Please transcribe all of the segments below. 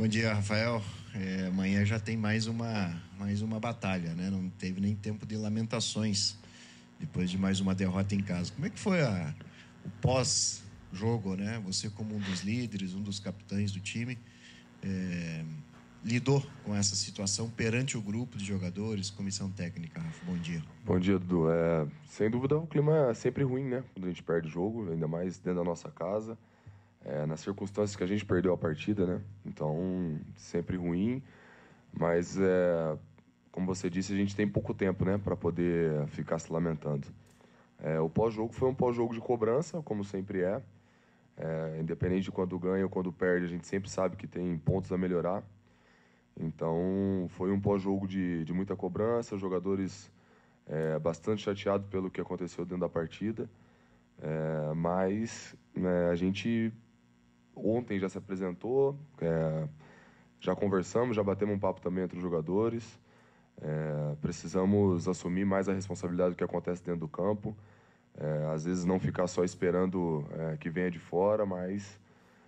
Bom dia, Rafael. É, amanhã já tem mais uma, mais uma batalha, né? Não teve nem tempo de lamentações depois de mais uma derrota em casa. Como é que foi a, o pós-jogo, né? Você como um dos líderes, um dos capitães do time, é, lidou com essa situação perante o grupo de jogadores, comissão técnica, Rafa? Bom dia. Bom dia, Dudu. É, sem dúvida, o é clima é sempre ruim, né? Quando a gente perde jogo, ainda mais dentro da nossa casa é, nas circunstâncias que a gente perdeu a partida, né? Então, sempre ruim, mas é, como você disse, a gente tem pouco tempo, né, para poder ficar se lamentando. É, o pós-jogo foi um pós-jogo de cobrança, como sempre é. é. independente de quando ganha ou quando perde, a gente sempre sabe que tem pontos a melhorar. Então, foi um pós-jogo de, de muita cobrança, jogadores é, bastante chateados pelo que aconteceu dentro da partida. É, mas né, a gente ontem já se apresentou, é, já conversamos, já batemos um papo também entre os jogadores. É, precisamos assumir mais a responsabilidade do que acontece dentro do campo. É, às vezes não ficar só esperando é, que venha de fora, mas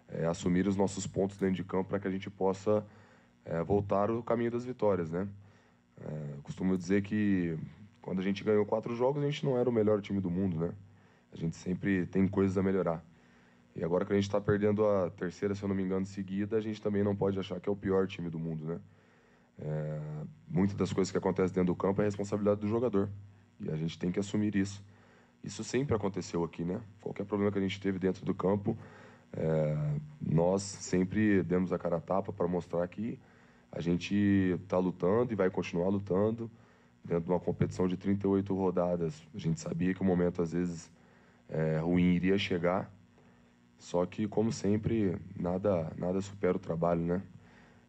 é, assumir os nossos pontos dentro de campo para que a gente possa é, voltar o caminho das vitórias, né? costumo dizer que quando a gente ganhou quatro jogos a gente não era o melhor time do mundo, né? A gente sempre tem coisas a melhorar. E agora que a gente está perdendo a terceira, se eu não me engano, seguida, a gente também não pode achar que é o pior time do mundo, né? É, muitas das coisas que acontecem dentro do campo é responsabilidade do jogador. E a gente tem que assumir isso. Isso sempre aconteceu aqui, né? Qualquer problema que a gente teve dentro do campo, é, nós sempre demos a cara a tapa para mostrar que a gente está lutando e vai continuar lutando. Dentro de uma competição de 38 rodadas, a gente sabia que o momento às vezes é, ruim iria chegar só que, como sempre, nada, nada supera o trabalho, né?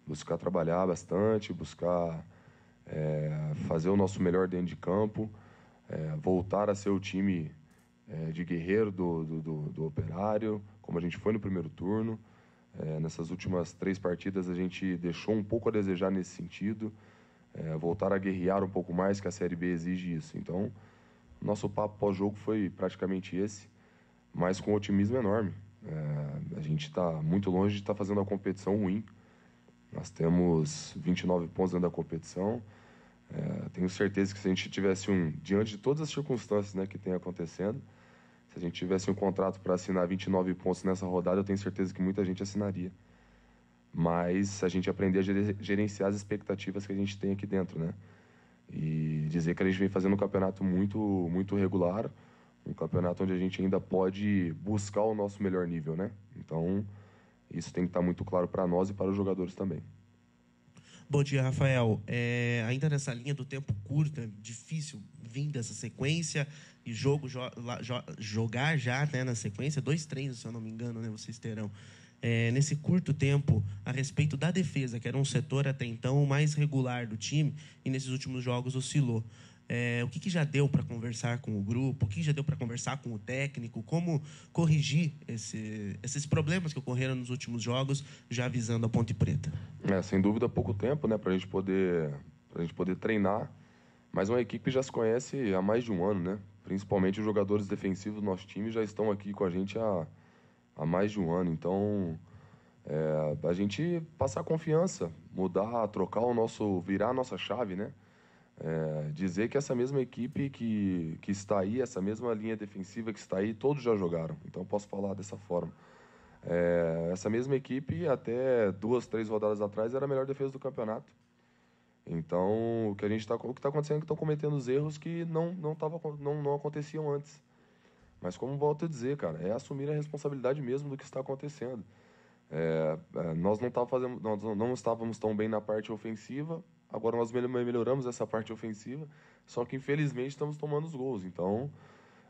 Buscar trabalhar bastante, buscar é, fazer o nosso melhor dentro de campo, é, voltar a ser o time é, de guerreiro do, do, do, do, operário, como a gente foi no primeiro turno. É, nessas últimas três partidas a gente deixou um pouco a desejar nesse sentido, é, voltar a guerrear um pouco mais, que a Série B exige isso. Então, nosso papo pós-jogo foi praticamente esse, mas com otimismo enorme. É, a gente está muito longe de estar tá fazendo a competição ruim. Nós temos 29 pontos dentro da competição. É, tenho certeza que se a gente tivesse um, diante de todas as circunstâncias né, que tem acontecendo, se a gente tivesse um contrato para assinar 29 pontos nessa rodada, eu tenho certeza que muita gente assinaria. Mas a gente aprender a gerenciar as expectativas que a gente tem aqui dentro, né? E dizer que a gente vem fazendo um campeonato muito, muito regular, um campeonato onde a gente ainda pode buscar o nosso melhor nível, né? Então, isso tem que estar tá muito claro para nós e para os jogadores também. Bom dia, Rafael. É, ainda nessa linha do tempo curta, é difícil vir dessa sequência e jogo jo jo jogar já né, na sequência, dois treinos, se eu não me engano, né, vocês terão. É, nesse curto tempo, a respeito da defesa, que era um setor até então mais regular do time, e nesses últimos jogos oscilou. É, o que, que, já deu para conversar com o grupo, o que já deu para conversar com o técnico, como corrigir esse, esses problemas que ocorreram nos últimos jogos, já avisando a Ponte Preta. É, sem dúvida, pouco tempo né, para a gente poder gente poder treinar, mas uma equipe que já se conhece há mais de um ano, né? Principalmente os jogadores defensivos do nosso time já estão aqui com a gente há, há mais de um ano, então é, a gente passar confiança, mudar, trocar o nosso, virar a nossa chave, né? É, dizer que essa mesma equipe que, que está aí, essa mesma linha defensiva que está aí, todos já jogaram. Então posso falar dessa forma. É, essa mesma equipe, até duas, três rodadas atrás, era a melhor defesa do campeonato. Então, o que a gente está tá acontecendo é que estão cometendo os erros que não, não, tava, não, não aconteciam antes. Mas como volto a dizer, cara, é assumir a responsabilidade mesmo do que está acontecendo. É, é nós, não tá fazendo, nós não estávamos tão bem na parte ofensiva, Agora nós melhoramos essa parte ofensiva, só que infelizmente estamos tomando os gols. Então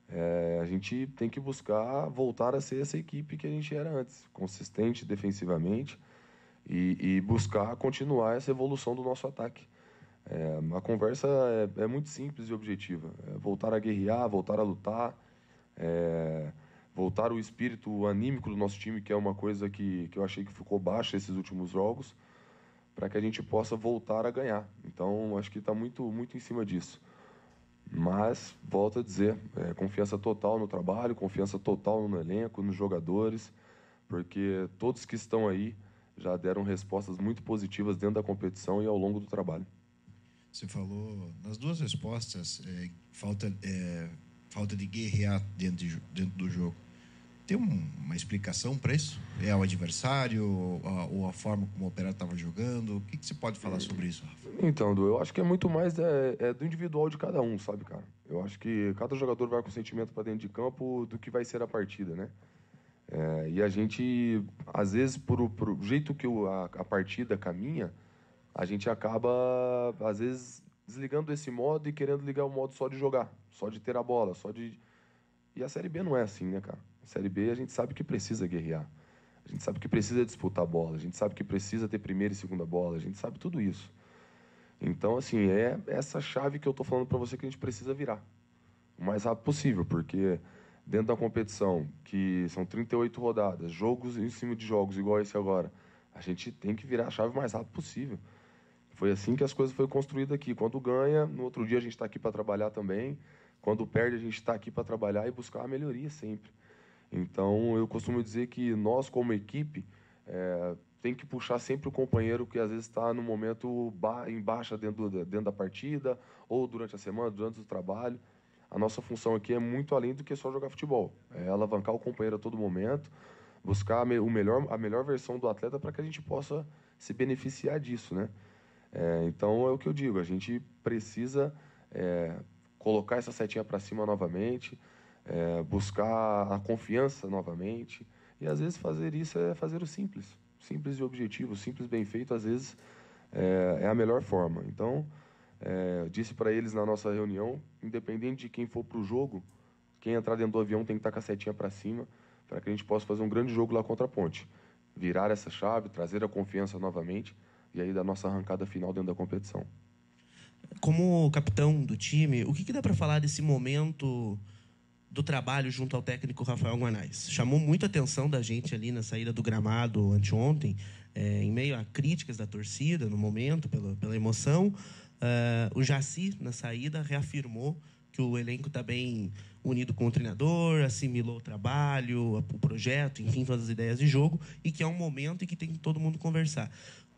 é, a gente tem que buscar voltar a ser essa equipe que a gente era antes, consistente defensivamente e, e buscar continuar essa evolução do nosso ataque. É, a conversa é, é, muito simples e objetiva: é voltar a guerrear, voltar a lutar, é, voltar o espírito anímico do nosso time, que é uma coisa que, que eu achei que ficou baixa esses últimos jogos para que a gente possa voltar a ganhar. Então, acho que está muito, muito em cima disso. Mas, volto a dizer, é, confiança total no trabalho, confiança total no elenco, nos jogadores, porque todos que estão aí já deram respostas muito positivas dentro da competição e ao longo do trabalho. Você falou nas duas respostas é, falta é, falta de guerrear dentro, de, dentro do jogo. Tem uma explicação para isso? É o adversário ou a forma como o Operário estava jogando? O que, que, você pode falar sobre isso, Rafa? Então, Du, eu acho que é muito mais é, é do individual de cada um, sabe, cara? Eu acho que cada jogador vai com sentimento para dentro de campo do que vai ser a partida, né? É, e a gente, às vezes, por, por jeito que o, a, a partida caminha, a gente acaba, às vezes, desligando esse modo e querendo ligar o modo só de jogar, só de ter a bola, só de. E a Série B não é assim, né, cara? Em Série B, a gente sabe que precisa guerrear. A gente sabe que precisa disputar bola. A gente sabe que precisa ter primeira e segunda bola. A gente sabe tudo isso. Então, assim, é essa chave que eu estou falando para você que a gente precisa virar. O mais rápido possível, porque dentro da competição, que são 38 rodadas, jogos em cima de jogos, igual esse agora, a gente tem que virar a chave o mais rápido possível. Foi assim que as coisas foram construídas aqui. Quando ganha, no outro dia a gente está aqui para trabalhar também. Quando perde, a gente está aqui para trabalhar e buscar a melhoria sempre. Então, eu costumo dizer que nós, como equipe, é, tem que puxar sempre o companheiro que às vezes está no momento em baixa dentro, dentro da partida, ou durante a semana, durante o trabalho. A nossa função aqui é muito além do que só jogar futebol. É alavancar o companheiro a todo momento, buscar o melhor, a melhor versão do atleta para que a gente possa se beneficiar disso, né? É, então é o que eu digo, a gente precisa é, colocar essa setinha para cima novamente, é, buscar a confiança novamente. E às vezes fazer isso é fazer o simples, simples e objetivo, simples bem feito, às vezes é, é a melhor forma. Então, é, disse para eles na nossa reunião, independente de quem for para o jogo, quem entrar dentro do avião tem que estar tá com a setinha para cima, para que a gente possa fazer um grande jogo lá contra a ponte. Virar essa chave, trazer a confiança novamente e aí da nossa arrancada final dentro da competição. Como capitão do time, o que, que dá para falar desse momento do trabalho junto ao técnico Rafael Guanais. Chamou muita atenção da gente ali na saída do gramado anteontem, é, em meio a críticas da torcida no momento, pela, pela emoção. Uh, o Jaci, na saída, reafirmou que o elenco está bem unido com o treinador, assimilou o trabalho, o projeto, enfim, todas as ideias de jogo, e que é um momento em que tem todo mundo conversar.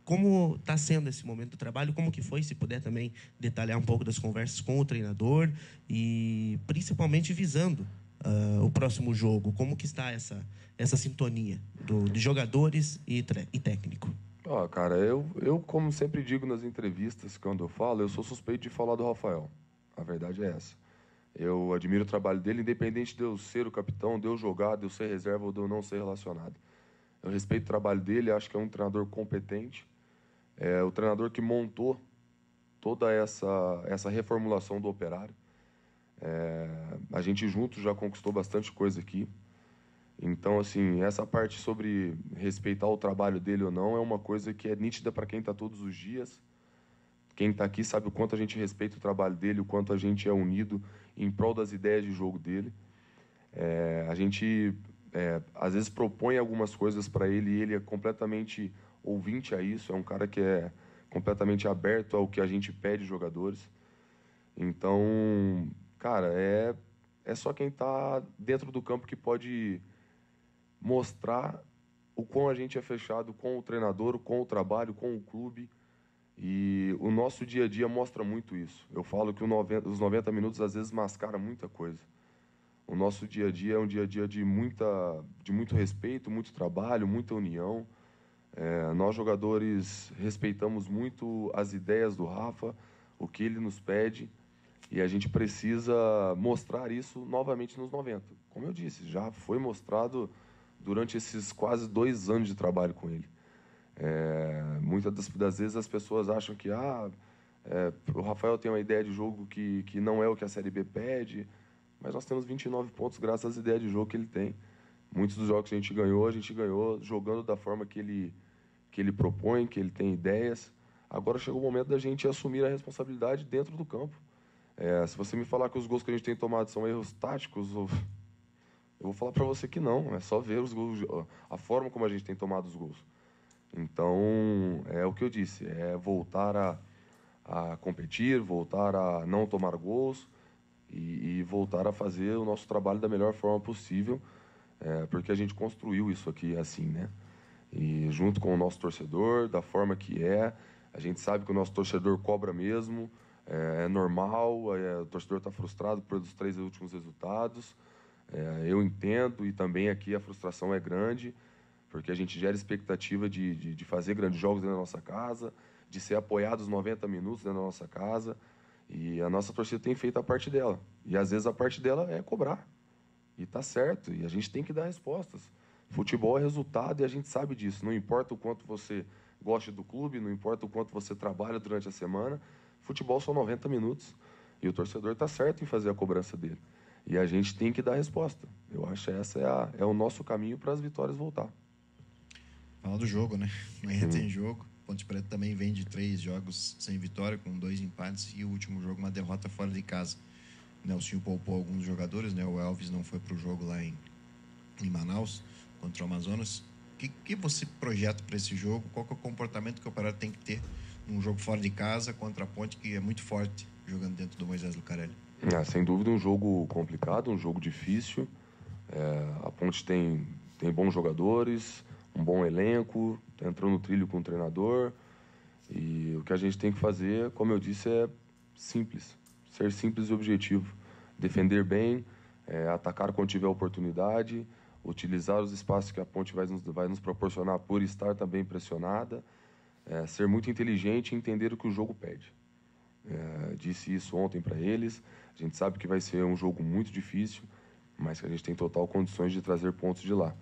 Como está sendo esse momento do trabalho? Como que foi? Se puder também detalhar um pouco das conversas com o treinador e principalmente visando uh, o próximo jogo. Como que está essa, essa sintonia do, de jogadores e, e técnico? Ah, cara, eu, eu como sempre digo nas entrevistas, quando eu falo, eu sou suspeito de falar do Rafael. A verdade é essa. Eu admiro o trabalho dele, independente de eu ser o capitão, de eu jogar, de eu ser reserva ou de eu não ser relacionado. Eu respeito o trabalho dele, acho que é um treinador competente, é o treinador que montou toda essa, essa reformulação do operário. É, a gente junto já conquistou bastante coisa aqui. Então, assim, essa parte sobre respeitar o trabalho dele ou não é uma coisa que é nítida para quem está todos os dias. Quem está aqui sabe o quanto a gente respeita o trabalho dele, o quanto a gente é unido em prol das ideias de jogo dele. É, a gente, é, às vezes, propõe algumas coisas para ele e ele é completamente ouvinte a isso, é um cara que é completamente aberto ao que a gente pede jogadores. Então, cara, é, é só quem está dentro do campo que pode mostrar o quão a gente é fechado com o treinador, com o trabalho, com o clube. E o nosso dia a dia mostra muito isso. Eu falo que os 90 minutos às vezes mascara muita coisa. O nosso dia a dia é um dia a dia de, muita, de muito respeito, muito trabalho, muita união. É, nós jogadores respeitamos muito as ideias do Rafa, o que ele nos pede, e a gente precisa mostrar isso novamente nos 90. Como eu disse, já foi mostrado durante esses quase dois anos de trabalho com ele. É, muitas das, das, vezes as pessoas acham que ah, é, o Rafael tem uma ideia de jogo que, que não é o que a Série B pede, mas nós temos 29 pontos graças às ideias de jogo que ele tem. Muitos dos jogos que a gente ganhou, a gente ganhou jogando da forma que ele que ele propõe, que ele tem ideias. Agora chegou o momento da gente assumir a responsabilidade dentro do campo. É, se você me falar que os gols que a gente tem tomado são erros táticos, eu vou falar para você que não. É só ver os gols, a forma como a gente tem tomado os gols. Então, é o que eu disse, é voltar a, a competir, voltar a não tomar gols e, e, voltar a fazer o nosso trabalho da melhor forma possível, é, porque a gente construiu isso aqui assim, né? e junto com o nosso torcedor, da forma que é. A gente sabe que o nosso torcedor cobra mesmo, é, é normal, é, o torcedor está frustrado pelos três últimos resultados. É, eu entendo e também aqui a frustração é grande, porque a gente gera expectativa de, de, de fazer grandes jogos dentro da nossa casa, de ser apoiado os 90 minutos dentro da nossa casa. E a nossa torcida tem feito a parte dela. E às vezes a parte dela é cobrar. E tá certo, e a gente tem que dar respostas. Futebol é resultado e a gente sabe disso. Não importa o quanto você goste do clube, não importa o quanto você trabalha durante a semana, futebol são 90 minutos. E o torcedor está certo em fazer a cobrança dele. E a gente tem que dar resposta. Eu acho que essa é, é o nosso caminho para as vitórias voltar. Falar do jogo, né? Amanhã tem jogo. Ponte Preta também vem de três jogos sem vitória, com dois empates e o último jogo uma derrota fora de casa. Nelson poupou alguns jogadores, né? O Elvis não foi para o jogo lá em, em Manaus contra o Amazonas. O que, que você projeta para esse jogo? Qual é o comportamento que o Operário tem que ter num jogo fora de casa contra a Ponte, que é muito forte jogando dentro do Moisés Lucarelli? É, sem dúvida, um jogo complicado, um jogo difícil. É, a Ponte tem, tem bons jogadores, um bom elenco, tá no trilho com o treinador. E o que a gente tem que fazer, como eu disse, é simples. Ser simples e objetivo. Defender bem, é, atacar quando tiver oportunidade, utilizar os espaços que a ponte vai nos, vai nos proporcionar por estar também pressionada, é, ser muito inteligente e entender o que o jogo pede. É, disse isso ontem para eles. A gente sabe que vai ser um jogo muito difícil, mas que a gente tem total condições de trazer pontos de lá.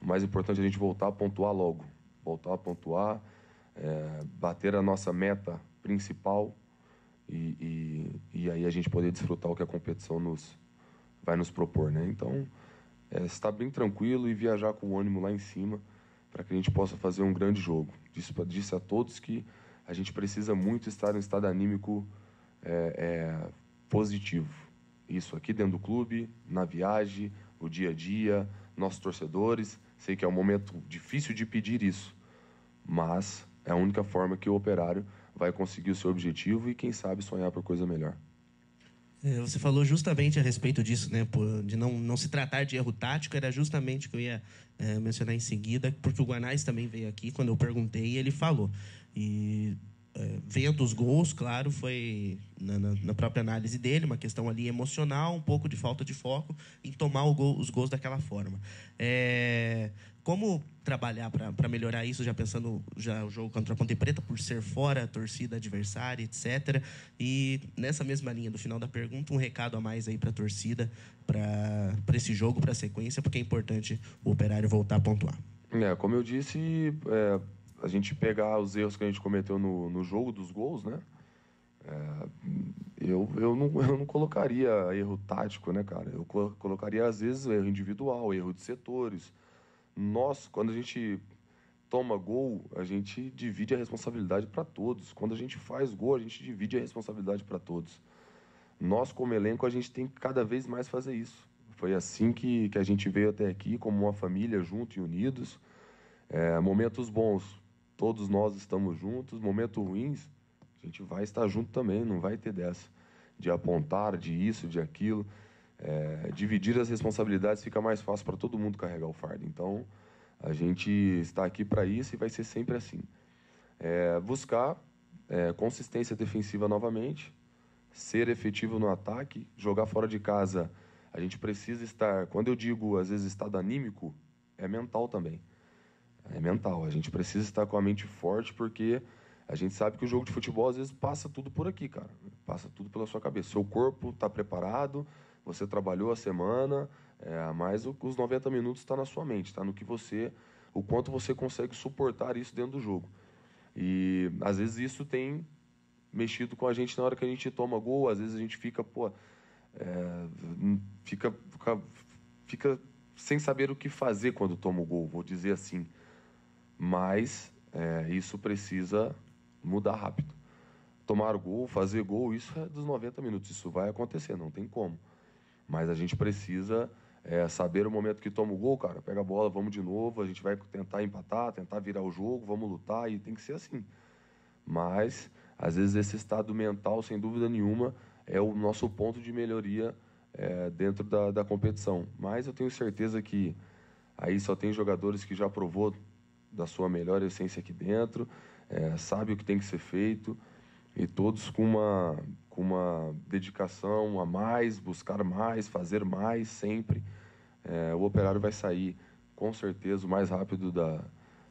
O mais importante é a gente voltar a pontuar logo, voltar a pontuar, é, bater a nossa meta principal e, e, e aí a gente poder desfrutar o que a competição nos vai nos propor, né? Então é, estar bem tranquilo e viajar com o ânimo lá em cima para que a gente possa fazer um grande jogo. Disse, disse a todos que a gente precisa muito estar em um estado anímico é, é, positivo. Isso aqui dentro do clube, na viagem, o dia a dia, nossos torcedores. Sei que é um momento difícil de pedir isso, mas é a única forma que o operário vai conseguir o seu objetivo e, quem sabe, sonhar por coisa melhor. É, você falou justamente a respeito disso, né? De não, não se tratar de erro tático, era justamente o que eu ia é, mencionar em seguida, porque o Guanais também veio aqui quando eu perguntei ele falou. E é, vendo os gols, claro, foi na, na, na, própria análise dele, uma questão ali emocional, um pouco de falta de foco em tomar gol, os gols daquela forma. É, como trabalhar para melhorar isso, já pensando já o jogo contra a Ponte Preta, por ser fora, torcida adversária, etc. E nessa mesma linha, do final da pergunta, um recado a mais aí para a torcida, para esse jogo, para a sequência, porque é importante o operário voltar a pontuar. É, como eu disse, é, a gente pegar os erros que a gente cometeu no, no jogo dos gols, né? É, eu, eu, não, eu não colocaria erro tático, né, cara? Eu colocaria, às vezes, erro individual, erro de setores nós, quando a gente toma gol, a gente divide a responsabilidade para todos. Quando a gente faz gol, a gente divide a responsabilidade para todos. Nós, como elenco, a gente tem que cada vez mais fazer isso. Foi assim que, que a gente veio até aqui, como uma família, junto e unidos. É, momentos bons, todos nós estamos juntos. Momentos ruins, a gente vai estar junto também, não vai ter dessa. De apontar, de isso, de aquilo é, dividir as responsabilidades fica mais fácil para todo mundo carregar o fardo. Então, a gente está aqui para isso e vai ser sempre assim. É, buscar é, consistência defensiva novamente, ser efetivo no ataque, jogar fora de casa. A gente precisa estar, quando eu digo às vezes estado anímico, é mental também. É mental. A gente precisa estar com a mente forte porque a gente sabe que o jogo de futebol às vezes passa tudo por aqui, cara. Passa tudo pela sua cabeça. Seu corpo está preparado, você trabalhou a semana, é, mas os 90 minutos está na sua mente, está no que você, o quanto você consegue suportar isso dentro do jogo. E às vezes isso tem mexido com a gente na hora que a gente toma gol, às vezes a gente fica, pô, é, fica, fica, fica sem saber o que fazer quando toma o gol, vou dizer assim. Mas é, isso precisa mudar rápido. Tomar gol, fazer gol, isso é dos 90 minutos, isso vai acontecer, não tem como. Mas a gente precisa é, saber o momento que toma o gol, cara. Pega a bola, vamos de novo, a gente vai tentar empatar, tentar virar o jogo, vamos lutar e tem que ser assim. Mas, às vezes, esse estado mental, sem dúvida nenhuma, é o nosso ponto de melhoria é, dentro da, da competição. Mas eu tenho certeza que aí só tem jogadores que já provou da sua melhor essência aqui dentro, é, sabe o que tem que ser feito e todos com uma com uma dedicação a mais, buscar mais, fazer mais sempre, é, o operário vai sair com certeza o mais rápido da,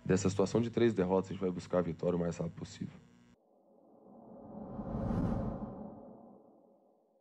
dessa situação de três derrotas. A gente vai buscar a vitória o mais rápido possível.